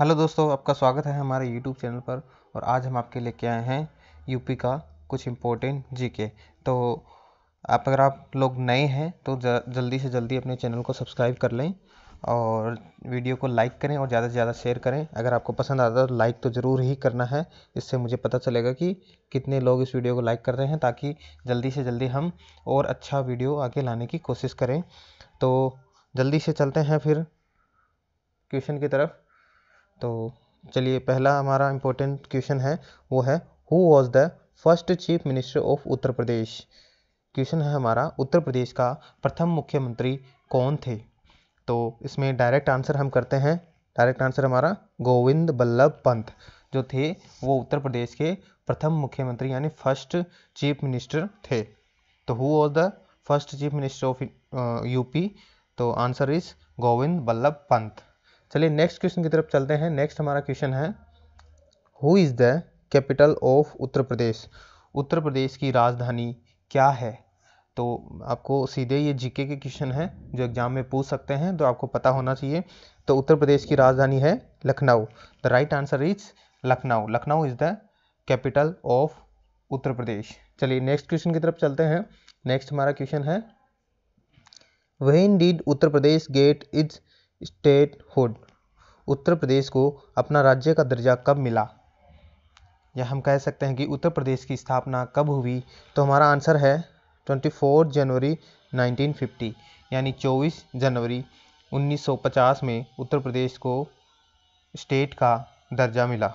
hello दोस्तों आपका स्वागत है हमारे यूट्यूब चैनल पर और आज हम आपके लेके आए हैं यूपी का कुछ इम्पोर्टेंट जीके तो आप अगर आप लोग नए हैं तो जल्दी से जल्दी अपने चैनल को सब्सक्राइब कर लें और वीडियो को लाइक करें और ज़्यादा से ज़्यादा शेयर करें अगर आपको पसंद आता है तो लाइक तो ज़रूर ही करना है इससे मुझे पता चलेगा कि कितने लोग इस वीडियो को लाइक कर रहे हैं ताकि जल्दी से जल्दी हम और अच्छा वीडियो आगे लाने की कोशिश करें तो जल्दी से चलते हैं फिर क्वेश्चन की तरफ तो चलिए पहला हमारा इम्पोर्टेंट क्वेश्चन है वो है who was the first chief minister of Uttar Pradesh question है हमारा उत्तर प्रदेश का प्रथम मुख्यमंत्री कौन थे तो इसमें डायरेक्ट आंसर हम करते हैं डायरेक्ट आंसर हमारा गोविंद बल्लभ पंत जो थे वो उत्तर प्रदेश के प्रथम मुख्यमंत्री यानी फर्स्ट चीफ मिनिस्टर थे तो who was the first chief minister of UP तो आंसर इज गोविंद बल्लभ पंत चलिए नेक्स्ट क्वेश्चन की तरफ चलते हैं नेक्स्ट हमारा क्वेश्चन है who is the capital of Uttar Pradesh Uttar Pradesh की राजधानी क्या है तो आपको सीधे ये जीके के क्वेश्चन हैं जो एग्जाम में पूछ सकते हैं तो आपको पता होना चाहिए तो उत्तर प्रदेश की राजधानी है Lucknow the right answer is Lucknow Lucknow is the capital of Uttar Pradesh चलिए नेक्स्ट क्वेश्चन की तरफ चलते हैं नेक्स्ट हमारा क्वेश्चन है when did Uttar Pradesh get is statehood Uttar Pradesh को अपना राज्य का दर्जा कब मिला या हम कह सकते हैं कि उत्तर प्रदेश की स्थापना कब हुई तो हमारा आंसर है 24 जनवरी 1950 यानी 24 जनवरी 1950 में उत्तर प्रदेश को स्टेट का दर्जा मिला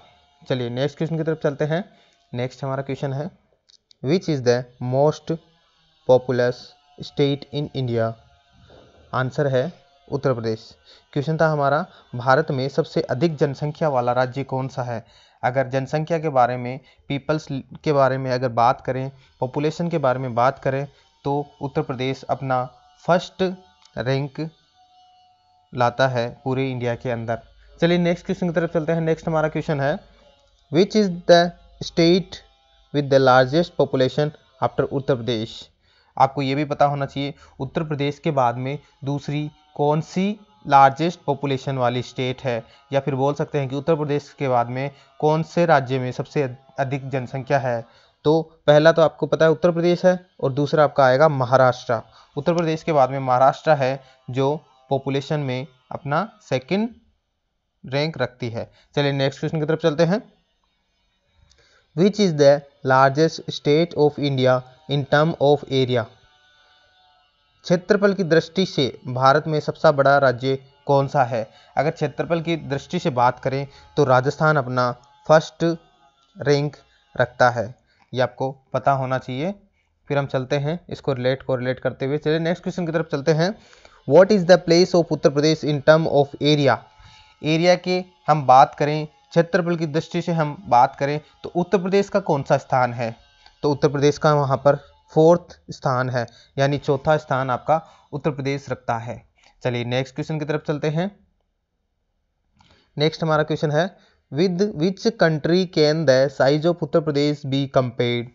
चलिए नेक्स्ट क्वेश्चन की तरफ चलते हैं नेक्स्ट हमारा क्वेश्चन है which is the most populous state in India answer है उत्तर प्रदेश क्वेश्चन था हमारा भारत में सबसे अधिक जनसंख्या वाला राज्य कौन सा है अगर जनसंख्या के बारे में पीपल्स के बारे में अगर बात करें पॉपुलेशन के बारे में बात करें तो उत्तर प्रदेश अपना फर्स्ट रैंक लाता है पूरे इंडिया के अंदर चलिए नेक्स्ट क्वेश्चन की तरफ चलते हैं नेक्स्ट हमारा क्वेश्चन है which is the state with the largest population after Uttar Pradesh आपको ये भी पता होना चाहिए उत्तर प्रदेश के बाद में दूसरी कौन सी लार्जेस्ट पॉपुलेशन वाली स्टेट है या फिर बोल सकते हैं कि उत्तर प्रदेश के बाद में कौन से राज्य में सबसे अधिक जनसंख्या है तो पहला तो आपको पता है उत्तर प्रदेश है और दूसरा आपका आएगा महाराष्ट्र उत्तर प्रदेश के बाद में महाराष्ट्र है जो पॉपुलेशन में अपना सेकंड रैंक रखती है चलिए नेक्स्ट क्वेश्चन की तरफ चलते हैं which is the largest state of India in term of area क्षेत्रफल की दृष्टि से भारत में सबसे बड़ा राज्य कौन सा है अगर क्षेत्रफल की दृष्टि से बात करें तो राजस्थान अपना फर्स्ट रैंक रखता है ये आपको पता होना चाहिए फिर हम चलते हैं इसको रिलेट को रिलेट करते हुए चलिए नेक्स्ट क्वेश्चन की तरफ चलते हैं what is the place of Uttar Pradesh in term of area area की हम बात करें क्षेत्रफल की दृष्टि से हम बात करें तो उत्तर प्रदेश का कौन सा स्थान है तो उत्तर प्रदेश का वहाँ पर फोर्थ स्थान है यानी चौथा स्थान आपका उत्तर प्रदेश रखता है चलिए नेक्स्ट क्वेश्चन की तरफ चलते हैं नेक्स्ट हमारा क्वेश्चन है with which country can the size of Uttar Pradesh be compared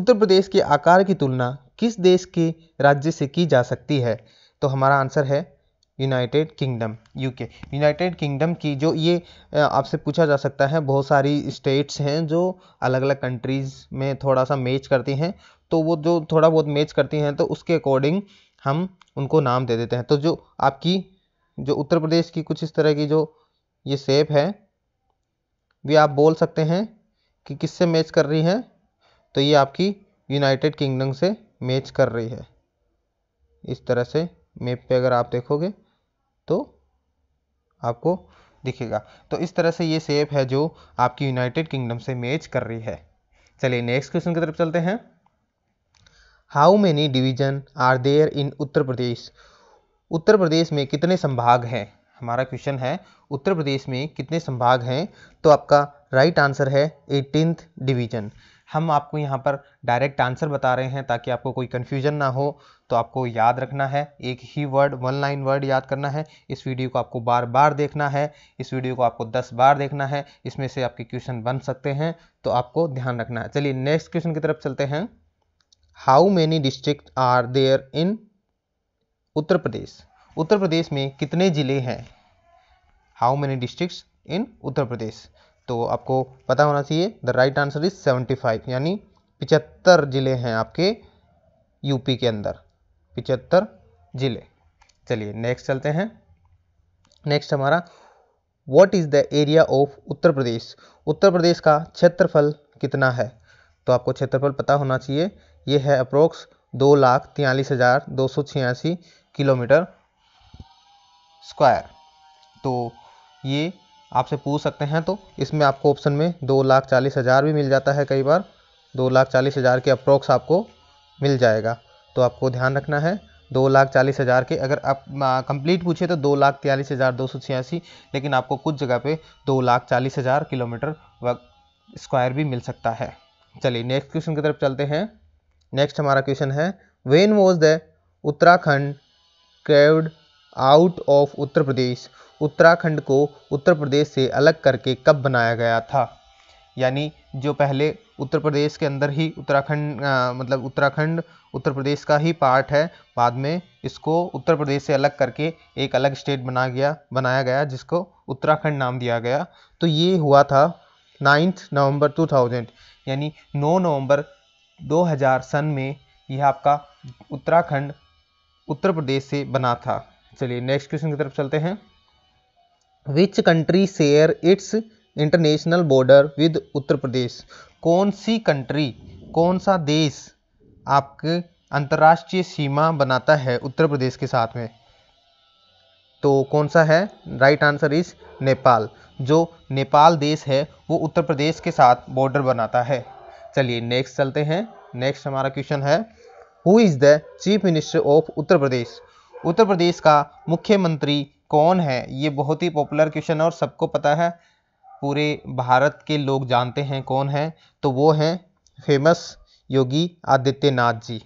Uttar Pradesh के आकार की तुलना किस देश के राज्य से की जा सकती है तो हमारा आंसर है United Kingdom UK United Kingdom की जो ये आपसे पूछा जा सकता है बहुत सारी स्टेट्स हैं जो अलग अलग कंट्रीज़ में थोड़ा सा मैच करती हैं तो वो जो थोड़ा बहुत मैच करती हैं तो उसके अकॉर्डिंग हम उनको नाम दे देते हैं तो जो आपकी जो उत्तर प्रदेश की कुछ इस तरह की जो ये सेप है भी आप बोल सकते हैं कि किससे मैच कर रही है तो ये आपकी यूनाइटेड किंगडम से मैच कर रही है इस तरह से मैप पे अगर आप देखोगे तो आपको दिखेगा तो इस तरह से ये सेप है जो आपकी यूनाइटेड किंगडम से मैच कर रही है चलिए नेक्स्ट क्वेश्चन की तरफ चलते हैं how many division are there in Uttar Pradesh Uttar Pradesh में कितने संभाग हैं हमारा क्वेश्चन है उत्तर प्रदेश में कितने संभाग हैं तो आपका राइट right आंसर है एटीनथ डिवीजन हम आपको यहाँ पर डायरेक्ट आंसर बता रहे हैं ताकि आपको कोई कन्फ्यूजन ना हो तो आपको याद रखना है एक ही वर्ड वन लाइन वर्ड याद करना है इस वीडियो को आपको बार बार देखना है इस वीडियो को आपको दस बार देखना है इसमें से आपके क्वेश्चन बन सकते हैं तो आपको ध्यान रखना है चलिए नेक्स्ट क्वेश्चन की तरफ चलते हैं how many district are there in Uttar Pradesh Uttar Pradesh में कितने ज़िले हैं how many district in Uttar Pradesh तो आपको पता होना चाहिए द राइट आंसर इज 75 यानी पिचहत्तर ज़िले हैं आपके यूपी के अंदर पिचहत्तर ज़िले चलिए नेक्स्ट चलते हैं नेक्स्ट हमारा what is the area of Uttar Pradesh Uttar Pradesh का क्षेत्रफल कितना है तो आपको क्षेत्रफल पता होना चाहिए ये है अप्रोक्स दो लाख तियालीस हज़ार दो सौ छियासी किलोमीटर स्क्वायर तो ये आपसे पूछ सकते हैं तो इसमें आपको ऑप्शन में दो लाख चालीस हज़ार भी मिल जाता है कई बार दो लाख चालीस हज़ार के अप्रोक्स आपको मिल जाएगा तो आपको ध्यान रखना है दो लाख चालीस हज़ार के अगर आप कंप्लीट पूछे तो दो लाख तयलीस हज़ार दो सौ छियासी लेकिन आपको कुछ जगह पे दो लाख चालीस हज़ार किलोमीटर स्क्वायर भी मिल सकता है चलिए नेक्स्ट क्वेश्चन की तरफ चलते हैं नेक्स्ट हमारा क्वेश्चन है when was the Uttarakhand carved out of Uttar Pradesh Uttarakhand को उत्तर प्रदेश से अलग करके कब बनाया गया था यानी जो पहले उत्तर प्रदेश के अंदर ही उत्तराखंड मतलब उत्तराखंड उत्तर प्रदेश का ही पार्ट है बाद में इसको उत्तर प्रदेश से अलग करके एक अलग स्टेट बना गया बनाया गया जिसको उत्तराखंड नाम दिया गया तो ये हुआ था नाइन्थ नवंबर 2000 यानी 9 नवंबर 2000 सन में यह आपका उत्तराखंड उत्तर प्रदेश से बना था चलिए नेक्स्ट क्वेश्चन की तरफ चलते हैं which country share its international border with Uttar Pradesh कौन सी कंट्री कौन सा देश आपके अंतर्राष्ट्रीय सीमा बनाता है उत्तर प्रदेश के साथ में तो कौन सा है राइट आंसर इज नेपाल जो नेपाल देश है वो उत्तर प्रदेश के साथ बॉर्डर बनाता है चलिए नेक्स्ट चलते हैं नेक्स्ट हमारा क्वेश्चन है who is the chief minister of Uttar Pradesh Uttar Pradesh का मुख्यमंत्री कौन है ये बहुत ही पॉपुलर क्वेश्चन है और सबको पता है पूरे भारत के लोग जानते हैं कौन है तो वो हैं फेमस योगी आदित्यनाथ जी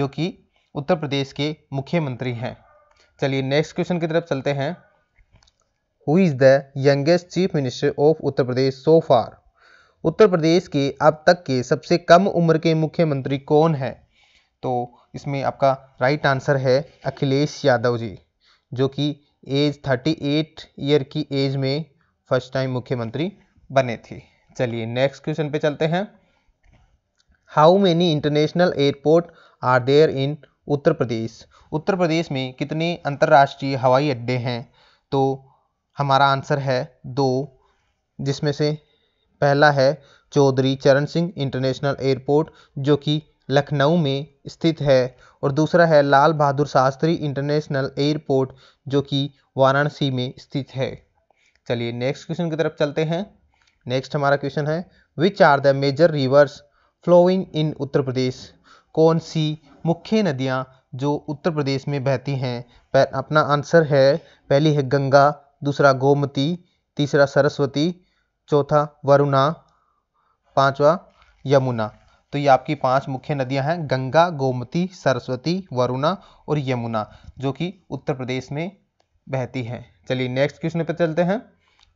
जो कि उत्तर प्रदेश के मुख्यमंत्री हैं चलिए नेक्स्ट क्वेश्चन की तरफ चलते हैं who is the youngest chief minister of Uttar Pradesh so far Uttar Pradesh के अब तक के सबसे कम उम्र के मुख्यमंत्री कौन है तो इसमें आपका राइट आंसर है अखिलेश यादव जी जो कि एज 38 ईयर की एज में फर्स्ट टाइम मुख्यमंत्री बने थे चलिए नेक्स्ट क्वेश्चन पे चलते हैं how many international airport are there in Uttar Pradesh Uttar Pradesh में कितने अंतर्राष्ट्रीय हवाई अड्डे हैं तो हमारा आंसर है दो जिसमें से पहला है चौधरी चरण सिंह इंटरनेशनल एयरपोर्ट जो कि लखनऊ में स्थित है और दूसरा है लाल बहादुर शास्त्री इंटरनेशनल एयरपोर्ट जो कि वाराणसी में स्थित है चलिए नेक्स्ट क्वेश्चन की तरफ चलते हैं नेक्स्ट हमारा क्वेश्चन है which are the major rivers flowing in Uttar Pradesh कौन सी मुख्य नदियाँ जो उत्तर प्रदेश में बहती हैं अपना आंसर है पहली है गंगा दूसरा गोमती तीसरा सरस्वती चौथा वरुणा पांचवा यमुना तो ये आपकी पांच मुख्य नदियां हैं गंगा गोमती सरस्वती वरुणा और यमुना जो कि उत्तर प्रदेश में बहती हैं चलिए नेक्स्ट क्वेश्चन पर चलते हैं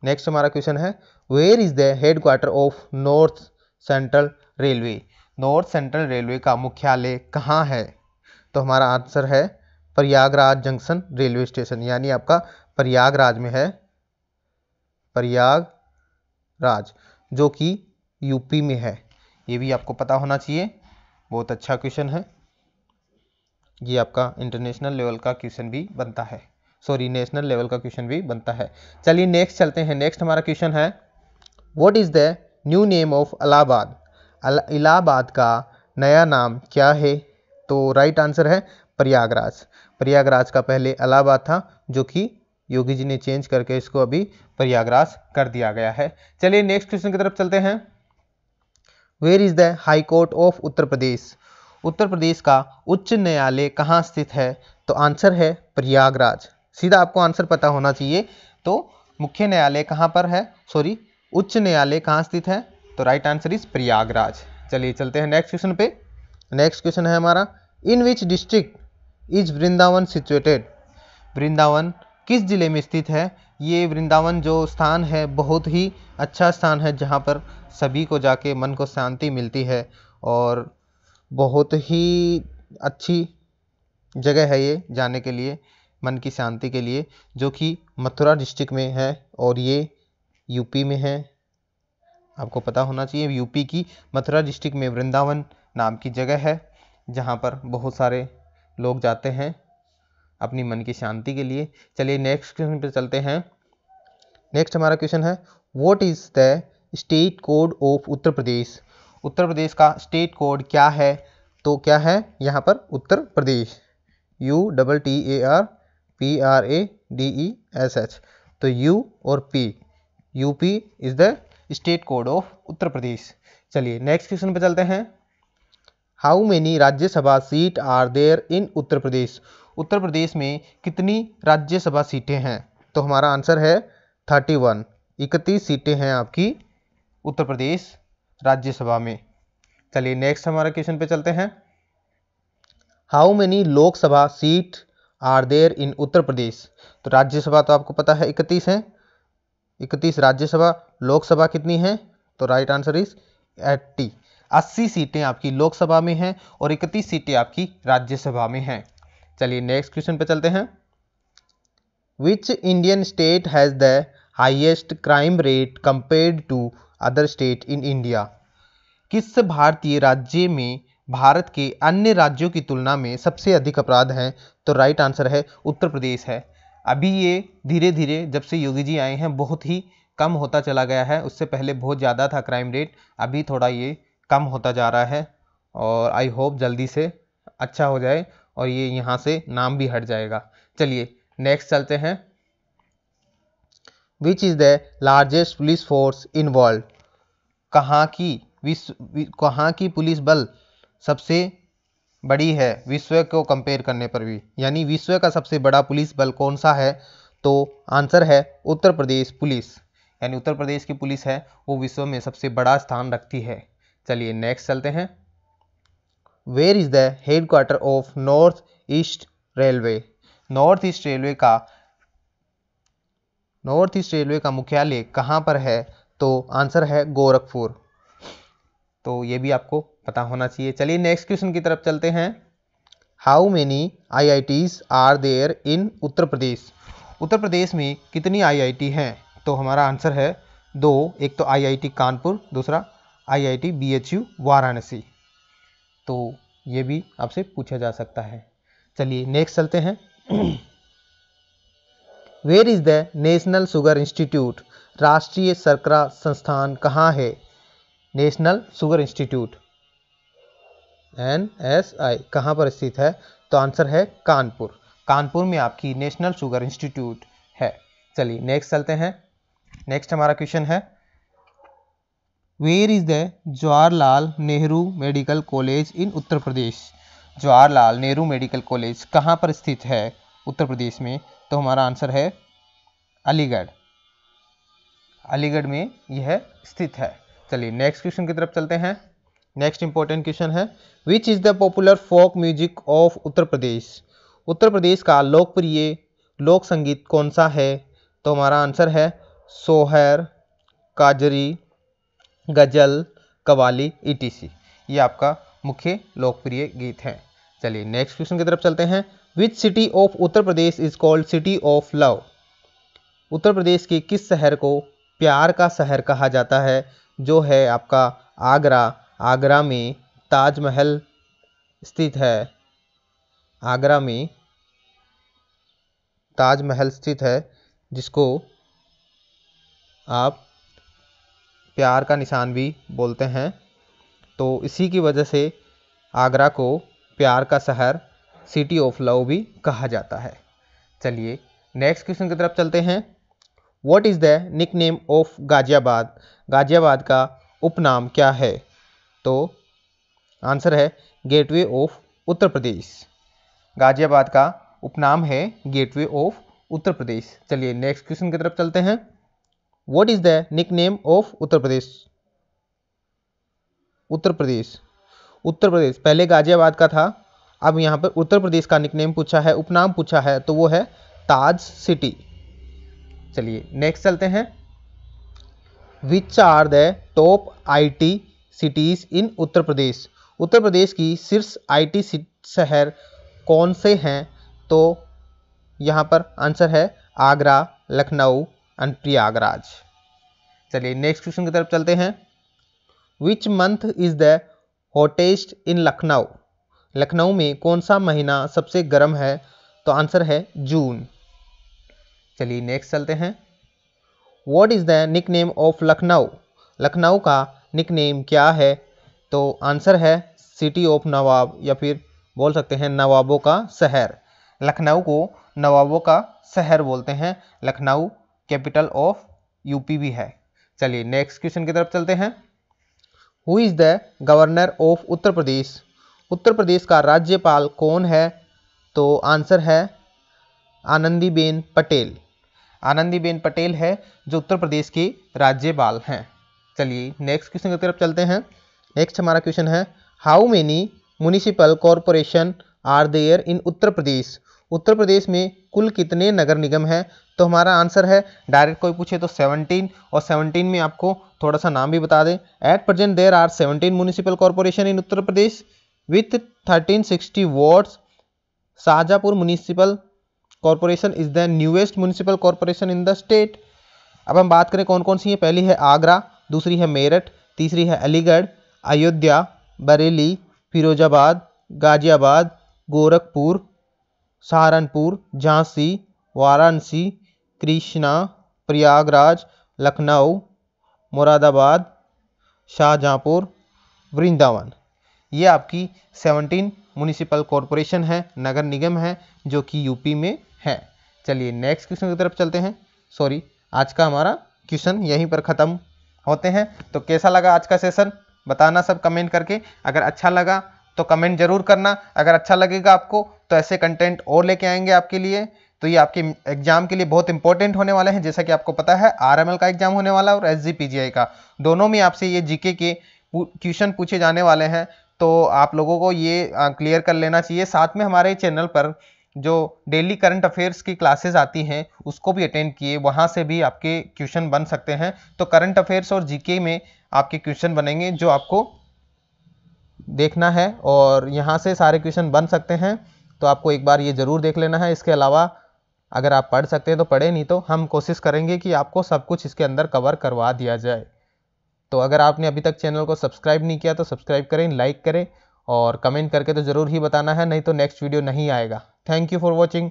नेक्स्ट हमारा क्वेश्चन है where is the head quarter of north central railway north central railway का मुख्यालय कहाँ है तो हमारा आंसर है प्रयागराज जंक्शन रेलवे स्टेशन यानी आपका प्रयागराज में है प्रयागराज जो कि यूपी में है ये भी आपको पता होना चाहिए बहुत अच्छा क्वेश्चन है ये आपका इंटरनेशनल लेवल का क्वेश्चन भी बनता है सॉरी नेशनल लेवल का क्वेश्चन भी बनता है चलिए नेक्स्ट चलते हैं नेक्स्ट हमारा क्वेश्चन है what is the new name of Allahabad Allahabad का नया नाम क्या है तो राइट आंसर है प्रयागराज प्रयागराज का पहले अलाहाबाद था जो कि योगी जी ने चेंज करके इसको अभी प्रयागराज कर दिया गया है चलिए नेक्स्ट क्वेश्चन की तरफ चलते हैं where is the high court of Uttar Pradesh Uttar Pradesh का उच्च न्यायालय कहाँ स्थित है तो आंसर है प्रयागराज सीधा आपको आंसर पता होना चाहिए तो मुख्य न्यायालय कहाँ पर है सॉरी उच्च न्यायालय कहाँ स्थित है तो राइट आंसर इज प्रयागराज चलिए चलते हैं नेक्स्ट क्वेश्चन पे नेक्स्ट क्वेश्चन है हमारा in which district is Vrindavan situated Vrindavan किस जिले में स्थित है ये वृंदावन जो स्थान है बहुत ही अच्छा स्थान है जहाँ पर सभी को जाके मन को शांति मिलती है और बहुत ही अच्छी जगह है ये जाने के लिए मन की शांति के लिए जो कि मथुरा डिस्ट्रिक्ट में है और ये यूपी में है आपको पता होना चाहिए यूपी की मथुरा डिस्ट्रिक्ट में वृंदावन नाम की जगह है जहाँ पर बहुत सारे लोग जाते हैं अपनी मन की शांति के लिए चलिए नेक्स्ट क्वेश्चन पर चलते हैं नेक्स्ट हमारा क्वेश्चन है what is the state code of Uttar Pradesh Uttar Pradesh का स्टेट कोड क्या है तो क्या है यहाँ पर Uttar Pradesh U double T A R P R A D E S H तो यू और P U P is the state code of Uttar Pradesh चलिए नेक्स्ट क्वेश्चन पर चलते हैं how many Rajya Sabha seat are there in Uttar Pradesh Uttar Pradesh में कितनी राज्यसभा सीटें हैं तो हमारा आंसर है थर्टी वन इकतीस सीटें हैं आपकी उत्तर प्रदेश राज्यसभा में चलिए नेक्स्ट हमारे क्वेश्चन पे चलते हैं how many Lok Sabha seat are there in Uttar Pradesh तो राज्यसभा तो आपको पता है इकतीस है इकतीस राज्यसभा लोकसभा कितनी है तो राइट आंसर इज एट्टी अस्सी सीटें आपकी लोकसभा में हैं और इकतीस सीटें आपकी राज्यसभा में हैं चलिए नेक्स्ट क्वेश्चन पे चलते हैं which Indian state has the highest crime rate compared to other state in India किस भारतीय राज्य में भारत के अन्य राज्यों की तुलना में सबसे अधिक अपराध हैं तो राइट आंसर है उत्तर प्रदेश है अभी ये धीरे धीरे जब से योगी जी आए हैं बहुत ही कम होता चला गया है उससे पहले बहुत ज़्यादा था क्राइम रेट अभी थोड़ा ये कम होता जा रहा है और आई होप जल्दी से अच्छा हो जाए और ये यहाँ से नाम भी हट जाएगा चलिए नेक्स्ट चलते हैं which is the largest police force in world कहाँ की विश्व कहाँ की पुलिस बल सबसे बड़ी है विश्व को कंपेयर करने पर भी यानी विश्व का सबसे बड़ा पुलिस बल कौन सा है तो आंसर है उत्तर प्रदेश पुलिस यानी उत्तर प्रदेश की पुलिस है वो विश्व में सबसे बड़ा स्थान रखती है चलिए नेक्स्ट चलते हैं where is the head quarter of north east railway north east railway का नॉर्थ ईस्ट रेलवे का मुख्यालय कहाँ पर है तो आंसर है गोरखपुर तो ये भी आपको पता होना चाहिए चलिए नेक्स्ट क्वेश्चन की तरफ चलते हैं how many I I Ts are there in Uttar Pradesh Uttar Pradesh में कितनी आई आई टी हैं तो हमारा आंसर है दो एक तो आई आई टी कानपुर दूसरा I I T B H U Varanasi तो ये भी आपसे पूछा जा सकता है चलिए नेक्स्ट चलते हैं where is the national sugar institute राष्ट्रीय शर्करा संस्थान कहाँ है national sugar institute N S I कहाँ पर स्थित है तो आंसर है कानपुर कानपुर में आपकी नेशनल शुगर इंस्टीट्यूट है चलिए नेक्स्ट चलते हैं नेक्स्ट हमारा क्वेश्चन है where is the Jawaharlal Nehru medical college in Uttar Pradesh Jawaharlal Nehru medical college कहाँ पर स्थित है उत्तर प्रदेश में तो हमारा आंसर है अलीगढ़ अलीगढ़ में यह स्थित है चलिए नेक्स्ट क्वेश्चन की तरफ चलते हैं नेक्स्ट इंपॉर्टेंट क्वेश्चन है which is the popular folk music of Uttar Pradesh Uttar Pradesh का लोकप्रिय लोक संगीत कौन सा है तो हमारा आंसर है सोहर काजरी गज़ल कवाली इटीसी e ये आपका मुख्य लोकप्रिय गीत है चलिए नेक्स्ट क्वेश्चन की तरफ चलते हैं which city of Uttar Pradesh is called city of love Uttar Pradesh के किस शहर को प्यार का शहर कहा जाता है जो है आपका आगरा आगरा में ताजमहल स्थित है आगरा में ताजमहल स्थित है जिसको आप प्यार का निशान भी बोलते हैं तो इसी की वजह से आगरा को प्यार का शहर सिटी ऑफ लव भी कहा जाता है चलिए नेक्स्ट क्वेश्चन की तरफ चलते हैं what is the nick name of Ghaziabad Ghaziabad का उपनाम क्या है तो आंसर है गेटवे ऑफ उत्तर प्रदेश गाजियाबाद का उपनाम है गेटवे ऑफ उत्तर प्रदेश चलिए नेक्स्ट क्वेश्चन की तरफ चलते हैं what is the nick name of Uttar Pradesh Uttar Pradesh Uttar Pradesh पहले गाजियाबाद का था अब यहाँ पर उत्तर प्रदेश का निक नेम पूछा है उपनाम पूछा है तो वो है ताज सिटी चलिए नेक्स्ट चलते हैं which are the top I T cities in Uttar Pradesh Uttar Pradesh की शीर्ष आई टी शहर कौन से हैं तो यहाँ पर आंसर है आगरा लखनऊ एंड प्रयागराज चलिए नेक्स्ट क्वेश्चन की तरफ चलते हैं which month is the hottest in Lucknow Lucknow में कौन सा महीना सबसे गर्म है तो आंसर है जून चलिए नेक्स्ट चलते हैं what is the nick name of Lucknow Lucknow का निक नेम क्या है तो आंसर है सिटी ऑफ नवाब या फिर बोल सकते हैं नवाबों का शहर लखनऊ को नवाबों का शहर बोलते हैं लखनऊ कैपिटल ऑफ यूपी भी है चलिए नेक्स्ट क्वेश्चन की तरफ चलते हैं who is the governor of Uttar Pradesh Uttar Pradesh का राज्यपाल कौन है तो आंसर है आनंदीबेन पटेल आनंदीबेन पटेल है जो उत्तर प्रदेश की राज्यपाल हैं चलिए नेक्स्ट क्वेश्चन की तरफ चलते हैं नेक्स्ट हमारा क्वेश्चन है how many municipal corporation are there in Uttar Pradesh Uttar Pradesh में कुल कितने नगर निगम हैं तो हमारा आंसर है डायरेक्ट कोई पूछे तो 17 और 17 में आपको थोड़ा सा नाम भी बता दें at present there are 17 municipal corporation in Uttar Pradesh with 1360 wards Shahjahanpur municipal corporation is the newest municipal corporation in the state अब हम बात करें कौन कौन सी है पहली है आगरा दूसरी है मेरठ तीसरी है अलीगढ़ अयोध्या बरेली फिरोजाबाद गाजियाबाद गोरखपुर सहारनपुर झांसी वाराणसी कृष्णा प्रयागराज लखनऊ मुरादाबाद शाहजहाँपुर वृंदावन ये आपकी 17 म्यूनिसिपल कॉरपोरेशन है नगर निगम है जो कि यूपी में है चलिए नेक्स्ट क्वेश्चन की तरफ चलते हैं सॉरी आज का हमारा क्वेश्चन यहीं पर ख़त्म होते हैं तो कैसा लगा आज का सेशन बताना सब कमेंट करके अगर अच्छा लगा तो कमेंट जरूर करना अगर अच्छा लगेगा आपको तो ऐसे कंटेंट और लेके आएंगे आपके लिए तो ये आपके एग्जाम के लिए बहुत इंपॉर्टेंट होने वाले हैं जैसा कि आपको पता है आरएमएल का एग्जाम होने वाला और एसजीपीजीआई का दोनों में आपसे ये जीके के क्वेश्चन पूछे जाने वाले हैं तो आप लोगों को ये क्लियर कर लेना चाहिए साथ में हमारे चैनल पर जो डेली करंट अफेयर्स की क्लासेस आती हैं उसको भी अटेंड किए वहाँ से भी आपके क्वेश्चन बन सकते हैं तो करंट अफेयर्स और जीके में आपके क्वेश्चन बनेंगे जो आपको देखना है और यहाँ से सारे क्वेश्चन बन सकते हैं तो आपको एक बार ये ज़रूर देख लेना है इसके अलावा अगर आप पढ़ सकते हैं तो पढ़े नहीं तो हम कोशिश करेंगे कि आपको सब कुछ इसके अंदर कवर करवा दिया जाए तो अगर आपने अभी तक चैनल को सब्सक्राइब नहीं किया तो सब्सक्राइब करें लाइक करें और कमेंट करके तो ज़रूर ही बताना है नहीं तो नेक्स्ट वीडियो नहीं आएगा थैंक यू फॉर वॉचिंग